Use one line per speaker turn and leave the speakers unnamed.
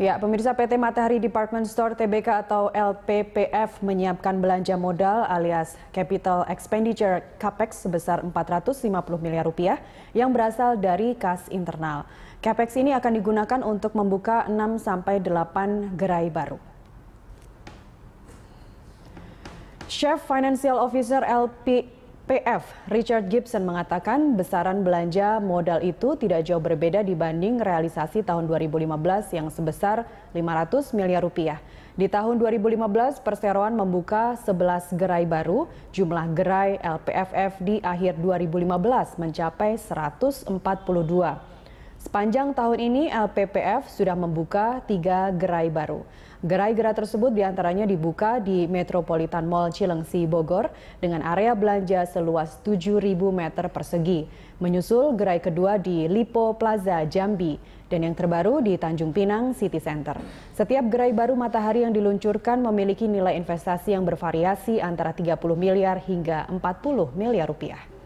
Ya, pemirsa PT Matahari Department Store TBK atau LPPF menyiapkan belanja modal alias capital expenditure CAPEX sebesar 450 miliar rupiah yang berasal dari kas internal. CAPEX ini akan digunakan untuk membuka 6 sampai 8 gerai baru. Chef Financial Officer LP PF Richard Gibson mengatakan besaran belanja modal itu tidak jauh berbeda dibanding realisasi tahun 2015 yang sebesar 500 miliar rupiah. Di tahun 2015, perseroan membuka 11 gerai baru. Jumlah gerai LPFF di akhir 2015 mencapai 142. Sepanjang tahun ini LPPF sudah membuka tiga gerai baru. Gerai-gerai tersebut diantaranya dibuka di Metropolitan Mall Cilengsi, Bogor dengan area belanja seluas 7.000 meter persegi. Menyusul gerai kedua di Lipo Plaza, Jambi dan yang terbaru di Tanjung Pinang City Center. Setiap gerai baru matahari yang diluncurkan memiliki nilai investasi yang bervariasi antara 30 miliar hingga 40 miliar rupiah.